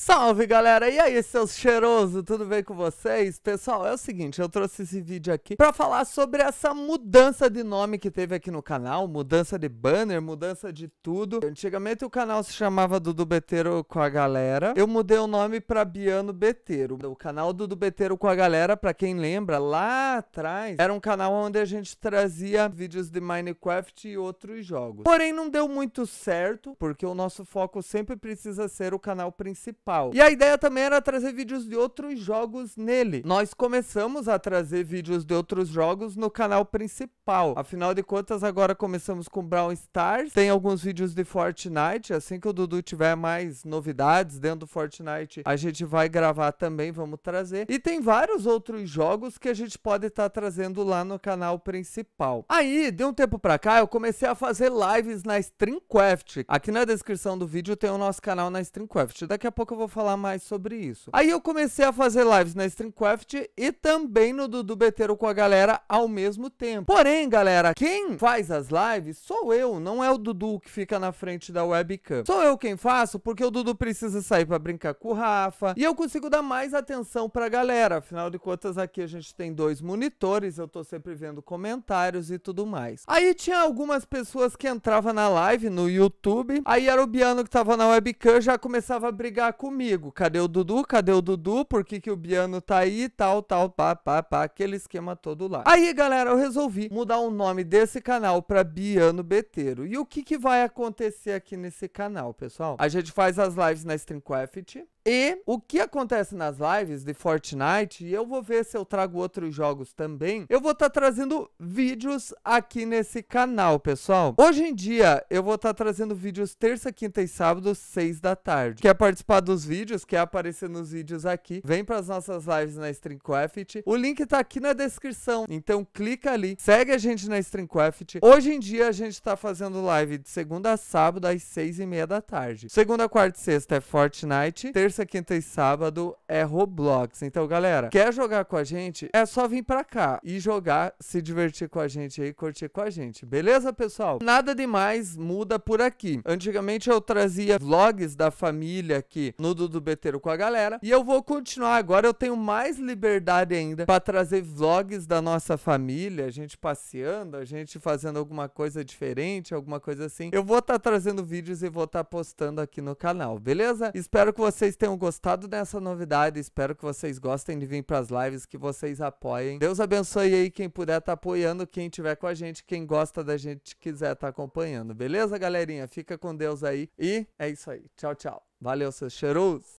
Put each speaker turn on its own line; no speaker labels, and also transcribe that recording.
Salve galera, e aí seus cheirosos, tudo bem com vocês? Pessoal, é o seguinte, eu trouxe esse vídeo aqui pra falar sobre essa mudança de nome que teve aqui no canal, mudança de banner, mudança de tudo. Antigamente o canal se chamava Dudu Beteiro com a Galera, eu mudei o nome pra Biano Beteiro. O canal Dudu Beteiro com a Galera, pra quem lembra, lá atrás, era um canal onde a gente trazia vídeos de Minecraft e outros jogos. Porém não deu muito certo, porque o nosso foco sempre precisa ser o canal principal. E a ideia também era trazer vídeos de outros jogos nele. Nós começamos a trazer vídeos de outros jogos no canal principal. Afinal de contas, agora começamos com Brown Stars. Tem alguns vídeos de Fortnite. Assim que o Dudu tiver mais novidades dentro do Fortnite, a gente vai gravar também, vamos trazer. E tem vários outros jogos que a gente pode estar tá trazendo lá no canal principal. Aí, de um tempo pra cá, eu comecei a fazer lives na StreamCraft. Aqui na descrição do vídeo tem o nosso canal na StreamCraft. Daqui a pouco eu vou falar mais sobre isso. Aí eu comecei a fazer lives na Streamcraft e também no Dudu Beteiro com a galera ao mesmo tempo. Porém, galera, quem faz as lives sou eu, não é o Dudu que fica na frente da webcam. Sou eu quem faço porque o Dudu precisa sair para brincar com o Rafa e eu consigo dar mais atenção pra galera. Afinal de contas, aqui a gente tem dois monitores, eu tô sempre vendo comentários e tudo mais. Aí tinha algumas pessoas que entravam na live no YouTube, aí era o Biano que tava na webcam, já começava a brigar comigo. Cadê o Dudu? Cadê o Dudu? Por que, que o Biano tá aí? Tal, tal, pá, pá, pá. Aquele esquema todo lá. Aí, galera, eu resolvi mudar o nome desse canal pra Biano Beteiro. E o que, que vai acontecer aqui nesse canal, pessoal? A gente faz as lives na StreamCraft. E o que acontece nas lives de Fortnite, e eu vou ver se eu trago outros jogos também, eu vou estar tá trazendo vídeos aqui nesse canal, pessoal. Hoje em dia, eu vou estar tá trazendo vídeos terça, quinta e sábado, seis da tarde. Quer participar dos vídeos, quer aparecer nos vídeos aqui, vem para as nossas lives na StreamCraft. O link tá aqui na descrição, então clica ali, segue a gente na StreamCraft. Hoje em dia, a gente está fazendo live de segunda a sábado, às seis e meia da tarde. Segunda, quarta e sexta é Fortnite, terça terça, quinta e sábado é Roblox. Então, galera, quer jogar com a gente? É só vir pra cá e jogar, se divertir com a gente aí, curtir com a gente. Beleza, pessoal? Nada demais muda por aqui. Antigamente eu trazia vlogs da família aqui no Dudu Beteiro com a galera. E eu vou continuar agora. Eu tenho mais liberdade ainda para trazer vlogs da nossa família, a gente passeando, a gente fazendo alguma coisa diferente, alguma coisa assim. Eu vou estar tá trazendo vídeos e vou estar tá postando aqui no canal, beleza? Espero que vocês tenham gostado dessa novidade. Espero que vocês gostem de vir para as lives, que vocês apoiem. Deus abençoe aí quem puder tá apoiando, quem tiver com a gente, quem gosta da gente, quiser tá acompanhando. Beleza, galerinha? Fica com Deus aí. E é isso aí. Tchau, tchau. Valeu, seus cheiros!